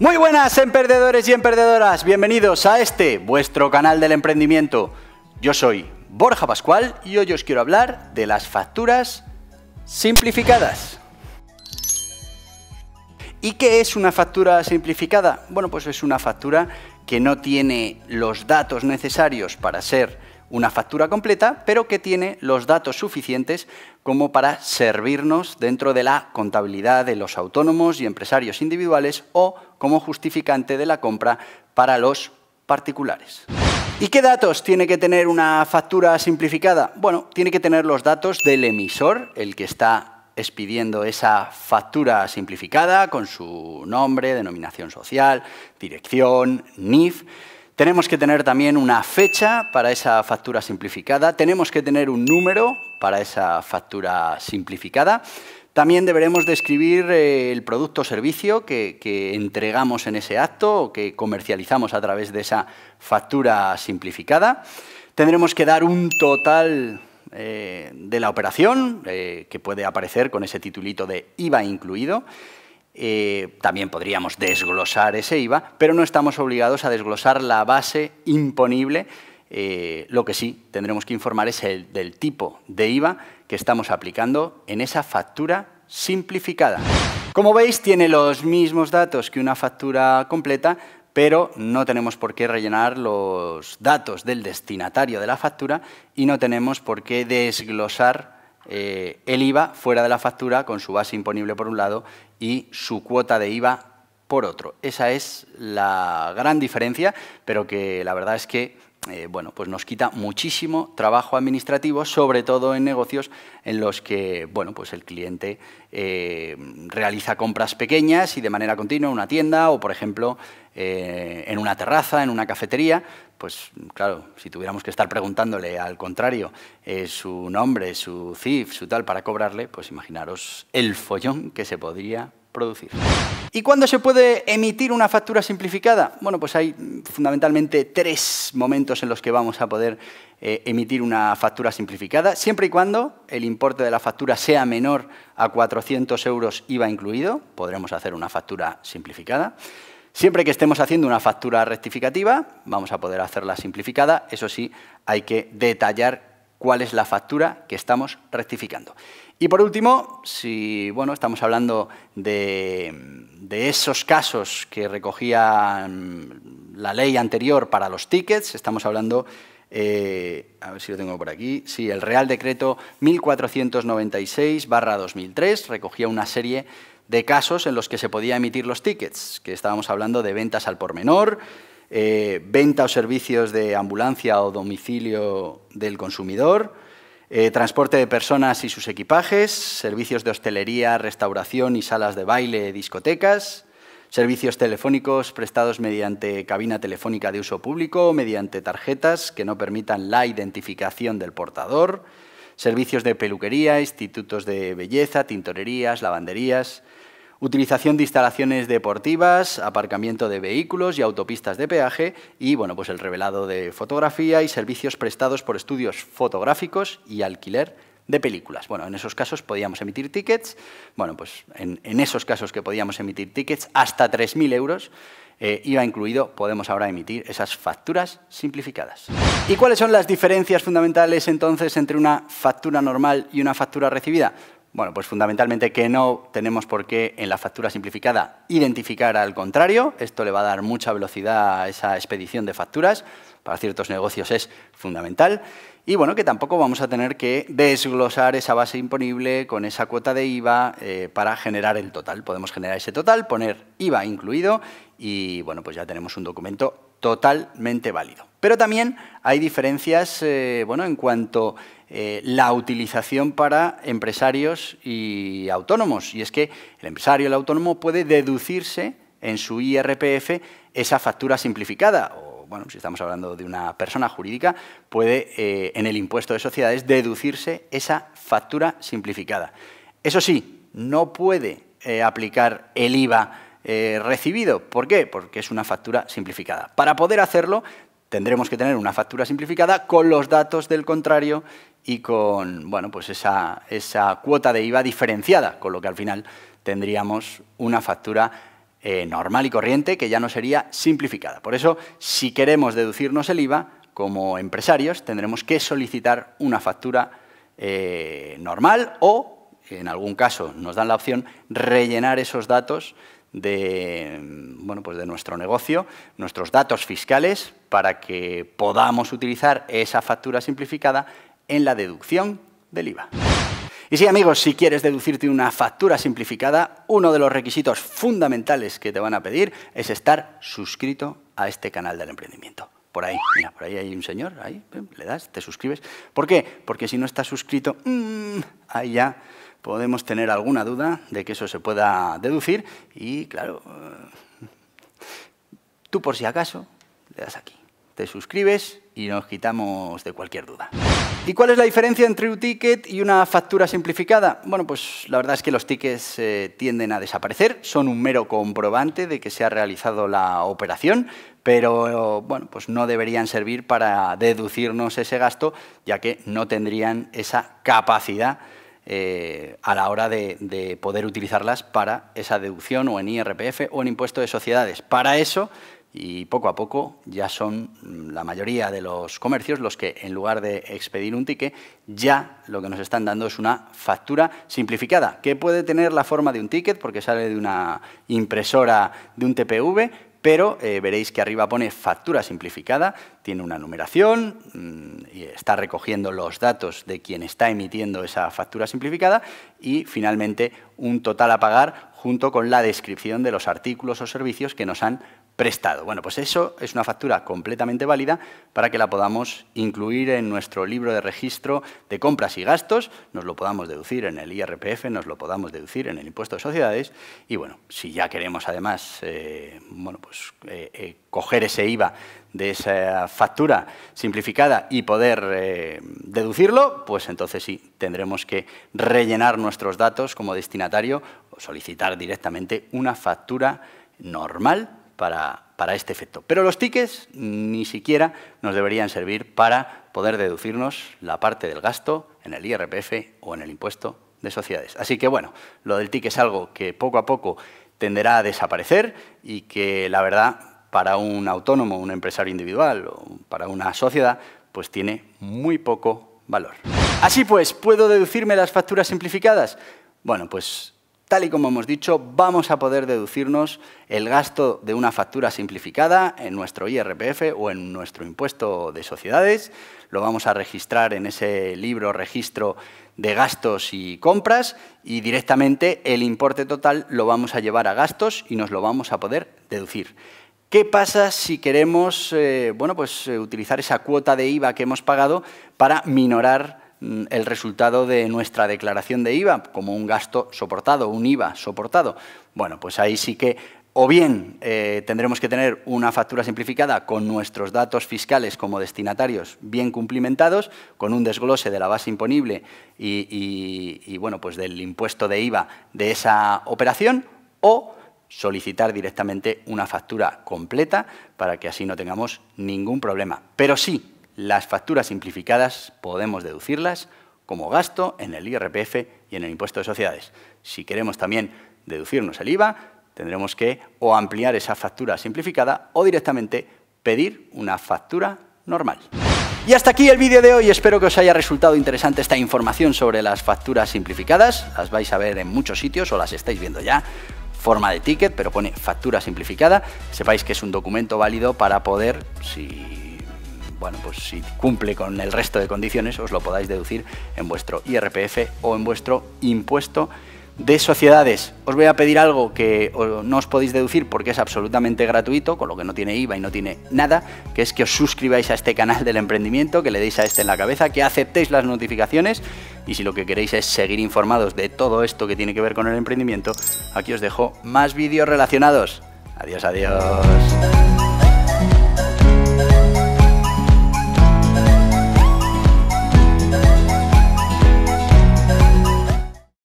Muy buenas emprendedores y emprendedoras, bienvenidos a este, vuestro canal del emprendimiento. Yo soy Borja Pascual y hoy os quiero hablar de las facturas simplificadas. ¿Y qué es una factura simplificada? Bueno, pues es una factura que no tiene los datos necesarios para ser una factura completa, pero que tiene los datos suficientes como para servirnos dentro de la contabilidad de los autónomos y empresarios individuales o como justificante de la compra para los particulares. ¿Y qué datos tiene que tener una factura simplificada? Bueno, tiene que tener los datos del emisor, el que está expidiendo esa factura simplificada con su nombre, denominación social, dirección, NIF. Tenemos que tener también una fecha para esa factura simplificada, tenemos que tener un número para esa factura simplificada. También deberemos describir eh, el producto o servicio que, entregamos en ese acto o que comercializamos a través de esa factura simplificada. Tendremos que dar un total eh, de la operación, eh, que puede aparecer con ese titulito de IVA incluido. Eh, también podríamos desglosar ese IVA, pero no estamos obligados a desglosar la base imponible. Eh, lo que sí tendremos que informar es el del tipo de IVA que estamos aplicando en esa factura simplificada. Como veis, tiene los mismos datos que una factura completa, pero no tenemos por qué rellenar los datos del destinatario de la factura y no tenemos por qué desglosar eh, el IVA fuera de la factura con su base imponible por un lado y su cuota de IVA por otro. Esa es la gran diferencia, pero que la verdad es que eh, bueno, pues nos quita muchísimo trabajo administrativo, sobre todo en negocios en los que bueno, pues el cliente eh, realiza compras pequeñas y de manera continua en una tienda o, por ejemplo, eh, en una terraza, en una cafetería. Pues claro, si tuviéramos que estar preguntándole al contrario su nombre, su CIF, su tal, para cobrarle, pues imaginaros el follón que se podría producir. ¿Y cuándo se puede emitir una factura simplificada? Bueno, pues hay fundamentalmente tres momentos en los que vamos a poder eh, emitir una factura simplificada, siempre y cuando el importe de la factura sea menor a 400 euros IVA incluido, podremos hacer una factura simplificada. Siempre que estemos haciendo una factura rectificativa, vamos a poder hacerla simplificada. Eso sí, hay que detallar cuál es la factura que estamos rectificando. Y por último, si bueno, estamos hablando de, esos casos que recogía la ley anterior para los tickets, estamos hablando, eh, a ver si lo tengo por aquí, sí, el Real Decreto 1496-2003 recogía una serie de casos en los que se podía emitir los tickets, que estábamos hablando de ventas al por menor, eh, venta o servicios de ambulancia o domicilio del consumidor, eh, transporte de personas y sus equipajes, servicios de hostelería, restauración y salas de baile, discotecas, servicios telefónicos prestados mediante cabina telefónica de uso público, mediante tarjetas que no permitan la identificación del portador, servicios de peluquería, institutos de belleza, tintorerías, lavanderías, utilización de instalaciones deportivas, aparcamiento de vehículos y autopistas de peaje y bueno, pues el revelado de fotografía y servicios prestados por estudios fotográficos y alquiler de películas. Bueno, en esos casos podíamos emitir tickets, bueno, pues en, esos casos que podíamos emitir tickets hasta 3.000 euros eh, iba incluido, podemos ahora emitir esas facturas simplificadas. ¿Y cuáles son las diferencias fundamentales entonces entre una factura normal y una factura recibida? Bueno, pues fundamentalmente que no tenemos por qué en la factura simplificada identificar al contrario. Esto le va a dar mucha velocidad a esa expedición de facturas. Para ciertos negocios es fundamental. Y bueno, que tampoco vamos a tener que desglosar esa base imponible con esa cuota de IVA eh, para generar el total. Podemos generar ese total, poner IVA incluido y bueno, pues ya tenemos un documento totalmente válido. Pero también hay diferencias eh, bueno, en cuanto eh, la utilización para empresarios y autónomos. Y es que el empresario, el autónomo puede deducirse en su IRPF esa factura simplificada o, bueno, si estamos hablando de una persona jurídica, puede eh, en el impuesto de sociedades deducirse esa factura simplificada. Eso sí, no puede eh, aplicar el IVA recibido. ¿Por qué? Porque es una factura simplificada. Para poder hacerlo, tendremos que tener una factura simplificada con los datos del contrario y con bueno, pues esa, cuota de IVA diferenciada, con lo que al final tendríamos una factura eh, normal y corriente que ya no sería simplificada. Por eso, si queremos deducirnos el IVA, como empresarios tendremos que solicitar una factura eh, normal o, en algún caso, nos dan la opción, rellenar esos datos de, bueno, pues de nuestro negocio, nuestros datos fiscales, para que podamos utilizar esa factura simplificada en la deducción del IVA. Y sí, amigos, si quieres deducirte una factura simplificada, uno de los requisitos fundamentales que te van a pedir es estar suscrito a este canal del emprendimiento. Por ahí, mira, por ahí hay un señor, ahí le das, te suscribes. ¿Por qué? Porque si no estás suscrito, mm, ahí ya podemos tener alguna duda de que eso se pueda deducir y, claro, eh, tú por si acaso le das aquí, te suscribes y nos quitamos de cualquier duda. ¿Y cuál es la diferencia entre un ticket y una factura simplificada? Bueno, pues la verdad es que los tickets eh, tienden a desaparecer, son un mero comprobante de que se ha realizado la operación, pero bueno, pues no deberían servir para deducirnos ese gasto, ya que no tendrían esa capacidad eh, a la hora de, de, poder utilizarlas para esa deducción o en IRPF o en impuesto de sociedades. Para eso, y poco a poco, ya son la mayoría de los comercios los que, en lugar de expedir un ticket, ya lo que nos están dando es una factura simplificada, que puede tener la forma de un ticket porque sale de una impresora de un TPV, pero eh, veréis que arriba pone factura simplificada, tiene una numeración, mm, y está recogiendo los datos de quien está emitiendo esa factura simplificada y finalmente un total a pagar junto con la descripción de los artículos o servicios que nos han prestado. Bueno, pues eso es una factura completamente válida para que la podamos incluir en nuestro libro de registro de compras y gastos, nos lo podamos deducir en el IRPF, nos lo podamos deducir en el impuesto de sociedades y bueno, si ya queremos además eh, bueno, pues, eh, eh, coger ese IVA de esa factura simplificada y poder deducirlo, pues entonces sí, tendremos que rellenar nuestros datos como destinatario o solicitar directamente una factura normal para, este efecto. Pero los tickets ni siquiera nos deberían servir para poder deducirnos la parte del gasto en el IRPF o en el impuesto de sociedades. Así que bueno, lo del ticket es algo que poco a poco tenderá a desaparecer y que la verdad para un autónomo, un empresario individual o para una sociedad, pues tiene muy poco valor. Así pues, ¿puedo deducirme las facturas simplificadas? Bueno, pues Tal y como hemos dicho, vamos a poder deducirnos el gasto de una factura simplificada en nuestro IRPF o en nuestro impuesto de sociedades. Lo vamos a registrar en ese libro registro de gastos y compras y directamente el importe total lo vamos a llevar a gastos y nos lo vamos a poder deducir. ¿Qué pasa si queremos eh, bueno, pues, eh, utilizar esa cuota de IVA que hemos pagado para minorar Mm, el resultado de nuestra declaración de IVA como un gasto soportado, un IVA soportado. Bueno, pues ahí sí que o bien eh, tendremos que tener una factura simplificada con nuestros datos fiscales como destinatarios bien cumplimentados, con un desglose de la base imponible y, y bueno, pues del impuesto de IVA de esa operación, o solicitar directamente una factura completa para que así no tengamos ningún problema. Pero sí, las facturas simplificadas podemos deducirlas como gasto en el IRPF y en el impuesto de sociedades. Si queremos también deducirnos el IVA, tendremos que o ampliar esa factura simplificada o directamente pedir una factura normal. Y hasta aquí el vídeo de hoy, espero que os haya resultado interesante esta información sobre las facturas simplificadas, las vais a ver en muchos sitios o las estáis viendo ya, forma de ticket, pero pone factura simplificada, sepáis que es un documento válido para poder, si bueno, pues si cumple con el resto de condiciones, os lo podáis deducir en vuestro IRPF o en vuestro impuesto de sociedades. Os voy a pedir algo que no os podéis deducir porque es absolutamente gratuito, con lo que no tiene IVA y no tiene nada, que es que os suscribáis a este canal del emprendimiento, que le deis a este en la cabeza, que aceptéis las notificaciones y si lo que queréis es seguir informados de todo esto que tiene que ver con el emprendimiento, aquí os dejo más vídeos relacionados. Adiós, adiós.